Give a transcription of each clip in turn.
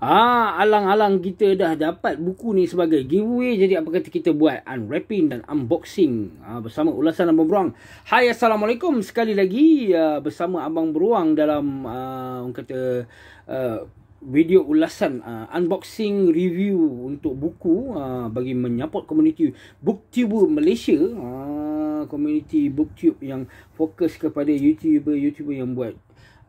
Ah, alang-alang kita dah dapat buku ni sebagai giveaway. Jadi apa kata kita buat unwrapping dan unboxing ah, bersama ulasan Abang Beruang. Hai Assalamualaikum sekali lagi ah, bersama Abang Beruang dalam ah, orang kata ah, video ulasan ah, unboxing review untuk buku ah, bagi menyapot komuniti booktuber Malaysia. Ah, community booktube yang fokus kepada youtuber-youtuber yang buat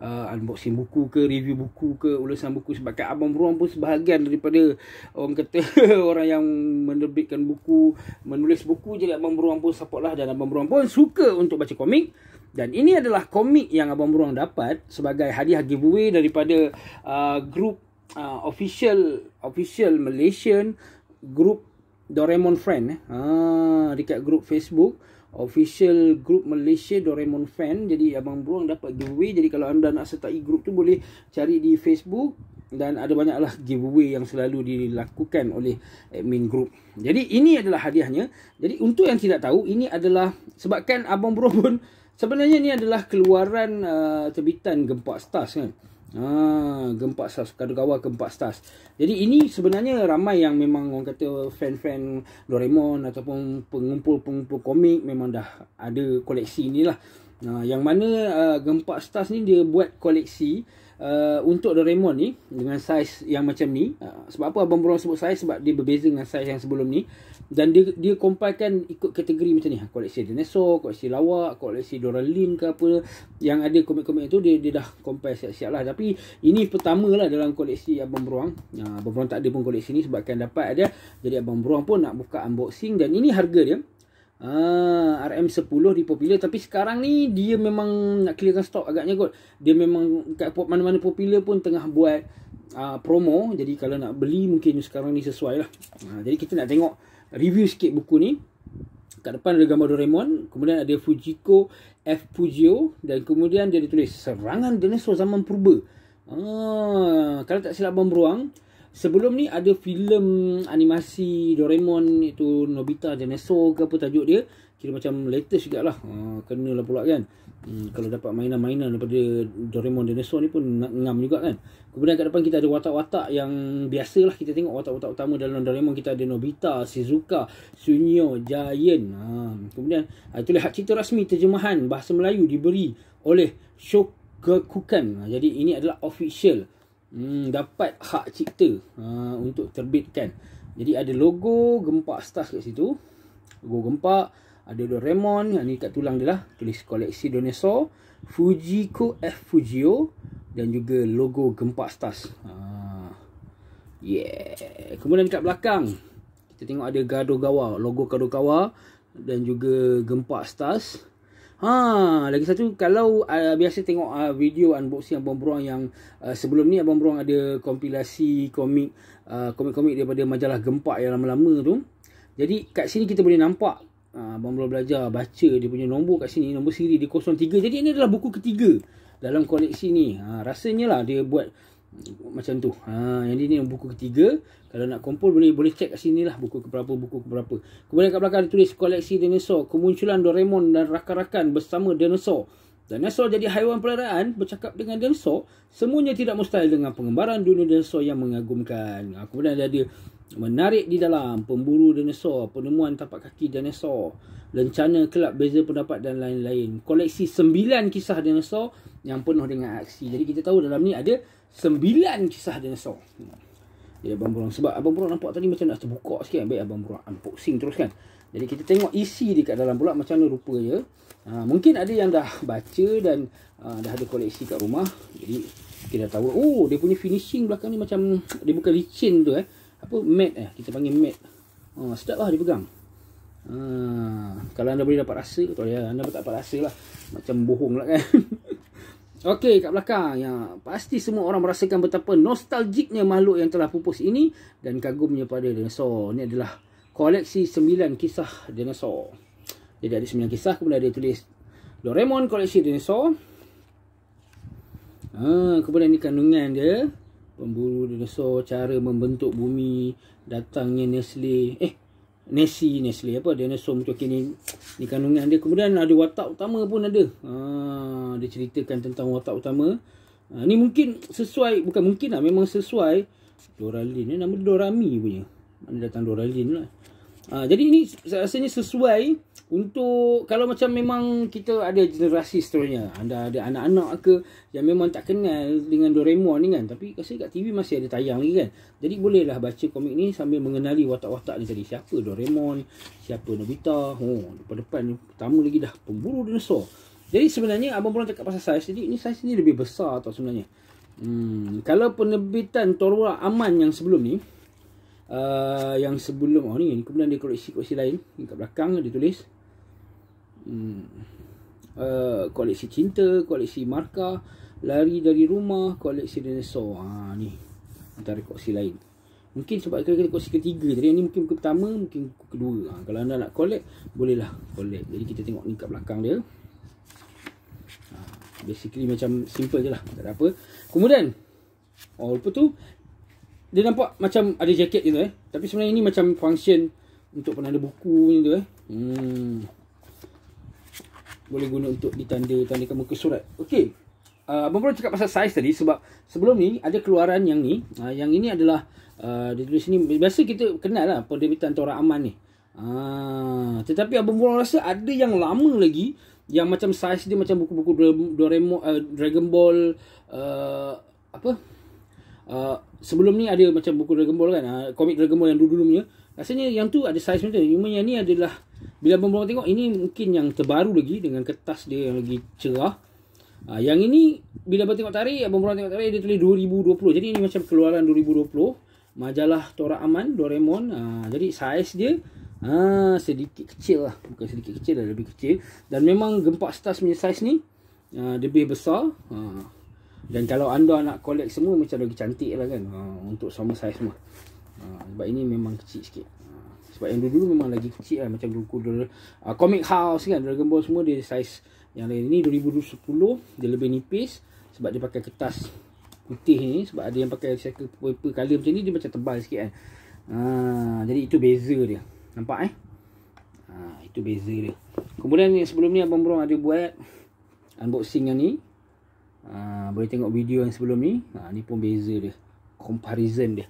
uh, unboxing buku ke review buku ke ulasan buku sebab kat abang beruang pun sebahagian daripada orang kata orang yang menerbitkan buku menulis buku jadi abang beruang pun support lah dan abang beruang pun suka untuk baca komik dan ini adalah komik yang abang beruang dapat sebagai hadiah giveaway daripada uh, group uh, official official Malaysian group Doraemon friend eh. ah, dekat group Facebook official group Malaysia Doraemon fan. Jadi abang bro yang dapat giveaway. Jadi kalau anda nak sertai group tu boleh cari di Facebook dan ada banyaklah giveaway yang selalu dilakukan oleh admin group. Jadi ini adalah hadiahnya. Jadi untuk yang tidak tahu ini adalah sebabkan abang bro pun sebenarnya ini adalah keluaran uh, terbitan Gempak Stars kan. Ha, keempat stas. Kadogawa keempat stas. Jadi ini sebenarnya ramai yang memang orang kata fan-fan Doraemon ataupun pengumpul-pengumpul komik memang dah ada koleksi ni lah. Ha, yang mana uh, Gempak Stars ni dia buat koleksi uh, untuk Doraemon ni dengan saiz yang macam ni. Uh, sebab apa Abang Burung sebut saiz? Sebab dia berbeza dengan saiz yang sebelum ni. Dan dia dia compilekan ikut kategori macam ni. Ha, koleksi dinosaur, koleksi lawak, koleksi Doraemon ke apa. Yang ada komik-komik tu dia dia dah compile siap-siap lah. Tapi ini pertama lah dalam koleksi Abang Burung. Uh, ha, Abang Burung tak ada pun koleksi ni sebab kan dapat ada. Jadi Abang Burung pun nak buka unboxing. Dan ini harga dia. Ah, RM10 ni popular tapi sekarang ni dia memang nak clearkan stok agaknya kot. Dia memang dekat mana-mana popular pun tengah buat uh, promo. Jadi kalau nak beli mungkin sekarang ni sesuai lah. Ha, jadi kita nak tengok review sikit buku ni. Kat depan ada gambar Doraemon. Kemudian ada Fujiko F. Fujio. Dan kemudian dia ditulis Serangan Dinosaur Zaman Purba. Ah, kalau tak silap bom beruang sebelum ni ada filem animasi Doraemon itu Nobita Dinosaur ke apa tajuk dia kira macam latest juga lah ha, ah, kenalah pula kan hmm, kalau dapat mainan-mainan daripada Doraemon Dinosaur ni pun ngam juga kan kemudian kat depan kita ada watak-watak yang biasalah kita tengok watak-watak utama dalam Doraemon kita ada Nobita Shizuka Sunyo Giant ha, ah, kemudian ah, itu lihat cerita rasmi terjemahan bahasa Melayu diberi oleh Shogakukan jadi ini adalah official hmm, dapat hak cipta uh, untuk terbitkan. Jadi ada logo gempak stars kat situ. Logo gempak. Ada Doraemon. Yang ni kat tulang dia lah. Tulis koleksi dinosaur. Fujiko F. Fujio. Dan juga logo gempak stars. Uh, ha. yeah. Kemudian kat belakang. Kita tengok ada Gado Gawa. Logo Gado Gawa. Dan juga gempak stars. Ha, lagi satu kalau uh, biasa tengok uh, video unboxing Abang Bruang yang uh, sebelum ni Abang Bruang ada kompilasi komik uh, komik-komik daripada majalah Gempak yang lama-lama tu. Jadi kat sini kita boleh nampak uh, Abang Bruang belajar baca dia punya nombor kat sini, nombor siri dia 03. Jadi ini adalah buku ketiga dalam koleksi ni. Ha, rasanya lah dia buat macam tu. Ha, yang ini yang buku ketiga. Kalau nak kumpul boleh boleh cek kat sini lah buku keberapa, buku keberapa. Kemudian kat belakang tulis koleksi dinosaur. Kemunculan Doraemon dan rakan-rakan bersama dinosaur. Dinosaur jadi haiwan peliharaan bercakap dengan dinosaur. Semuanya tidak mustahil dengan pengembaraan dunia dinosaur yang mengagumkan. Ha, kemudian ada, ada menarik di dalam pemburu dinosaur, penemuan tapak kaki dinosaur, lencana kelab beza pendapat dan lain-lain. Koleksi sembilan kisah dinosaur yang penuh dengan aksi. Jadi kita tahu dalam ni ada Sembilan kisah dinosaur Jadi Abang Burak Sebab Abang Burak nampak tadi macam nak terbuka sikit Baik Abang Burak unboxing terus kan Jadi kita tengok isi dekat dalam pula Macam mana rupanya ha, Mungkin ada yang dah baca dan ha, Dah ada koleksi kat rumah Jadi kita tahu Oh dia punya finishing belakang ni macam Dia bukan licin tu eh Apa matte eh Kita panggil matte ha, Sedap lah dia pegang ha, Kalau anda boleh dapat rasa Atau ya, anda dapat rasa lah Macam bohong lah kan Okey, kat belakang. Ya, pasti semua orang merasakan betapa nostalgiknya makhluk yang telah pupus ini dan kagumnya pada dinosaur. Ini adalah koleksi 9 kisah dinosaur. Jadi ada 9 kisah kemudian ada tulis Doraemon koleksi dinosaur. Ha, kemudian ini kandungan dia. Pemburu dinosaur, cara membentuk bumi, datangnya Nestle. Eh, Nesi Nesli apa dia Dinosaur Mutoki ni Ni kandungan dia Kemudian ada watak utama pun ada ha, Dia ceritakan tentang watak utama ha, Ni mungkin sesuai Bukan mungkin lah Memang sesuai Doralin ni eh, Nama Dorami punya Mana datang Doralin lah Ha, jadi ini saya rasanya sesuai untuk kalau macam memang kita ada generasi seterusnya. Anda ada anak-anak ke yang memang tak kenal dengan Doraemon ni kan. Tapi kasi kat TV masih ada tayang lagi kan. Jadi bolehlah baca komik ni sambil mengenali watak-watak ni tadi. Siapa Doraemon, siapa Nobita. Oh, depan-depan ni pertama lagi dah pemburu dinosaur. Jadi sebenarnya abang pun cakap pasal saiz. Jadi ini saiz ni lebih besar tau sebenarnya. Hmm, kalau penerbitan Torwa Aman yang sebelum ni. Ah, yang sebelum oh ni kemudian dia koleksi koleksi lain kat belakang dia tulis hmm. Uh, ah, koleksi cinta koleksi marka lari dari rumah koleksi dinosaur ha, ni antara koleksi lain mungkin sebab kali kali koleksi ketiga tadi ni mungkin buku pertama mungkin buku kedua ha, kalau anda nak collect bolehlah kolek jadi kita tengok ni kat belakang dia ha, basically macam simple je lah tak ada apa kemudian Oh, lepas tu dia nampak macam ada jaket gitu eh. Tapi sebenarnya ini macam function untuk penanda buku tu eh. Hmm. Boleh guna untuk ditanda, tandakan muka surat. Okey. Uh, Abang Bro cakap pasal size tadi sebab sebelum ni ada keluaran yang ni. Uh, yang ini adalah uh, ah, dia tulis ni. Biasa kita kenal lah penerbitan Torah Aman ni. Uh, tetapi Abang Bro rasa ada yang lama lagi yang macam size dia macam buku-buku Doraemon, Dragon Ball, uh, apa, Uh, sebelum ni ada macam buku Dragon Ball kan uh, komik Dragon Ball yang dulu-dulu punya rasanya yang tu ada saiz macam tu cuma yang ni adalah bila abang tengok ini mungkin yang terbaru lagi dengan kertas dia yang lagi cerah uh, yang ini bila abang tengok tarikh abang-abang tengok tarikh dia tulis 2020 jadi ini macam keluaran 2020 majalah Tora Aman Doraemon uh, jadi saiz dia uh, sedikit kecil lah bukan sedikit kecil lah lebih kecil dan memang gempak stas punya saiz ni uh, lebih besar uh, dan kalau anda nak collect semua macam lagi cantik lah kan ha, Untuk sama size semua ha, Sebab ini memang kecil sikit ha, Sebab yang dulu-dulu memang lagi kecil lah Macam dulu uh, Comic House kan Dragon Ball semua dia size Yang lain ni 2010 Dia lebih nipis Sebab dia pakai kertas putih ni Sebab ada yang pakai circle paper color macam ni Dia macam tebal sikit kan ha, Jadi itu beza dia Nampak eh ha, Itu beza dia Kemudian yang sebelum ni Abang Brong ada buat Unboxing yang ni ha, Boleh tengok video yang sebelum ni ha, Ni pun beza dia Comparison dia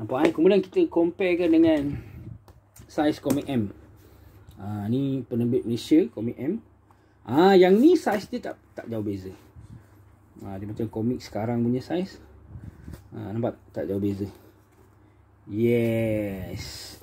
Nampak kan? Kemudian kita comparekan dengan Size Comic M ha, Ni penerbit Malaysia Comic M ha, Yang ni size dia tak tak jauh beza ha, Dia macam komik sekarang punya size ha, Nampak? Tak jauh beza Yes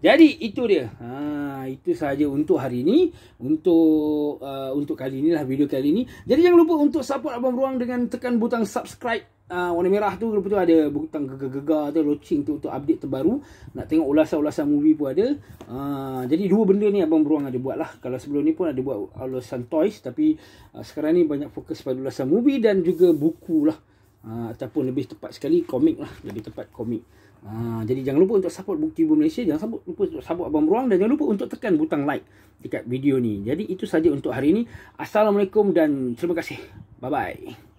jadi itu dia. Ha, itu sahaja untuk hari ini. Untuk uh, untuk kali ini lah video kali ini. Jadi jangan lupa untuk support Abang Ruang dengan tekan butang subscribe. Uh, warna merah tu Lupa tu ada butang gegar-gegar tu launching tu untuk update terbaru nak tengok ulasan-ulasan movie pun ada uh, jadi dua benda ni Abang Beruang ada buat lah kalau sebelum ni pun ada buat ulasan toys tapi uh, sekarang ni banyak fokus pada ulasan movie dan juga buku lah Ha, ataupun lebih tepat sekali komik lah lebih tepat komik ha, jadi jangan lupa untuk support Bukti Ibu Malaysia jangan sabut, lupa untuk support Abang Ruang dan jangan lupa untuk tekan butang like dekat video ni jadi itu saja untuk hari ini Assalamualaikum dan terima kasih bye bye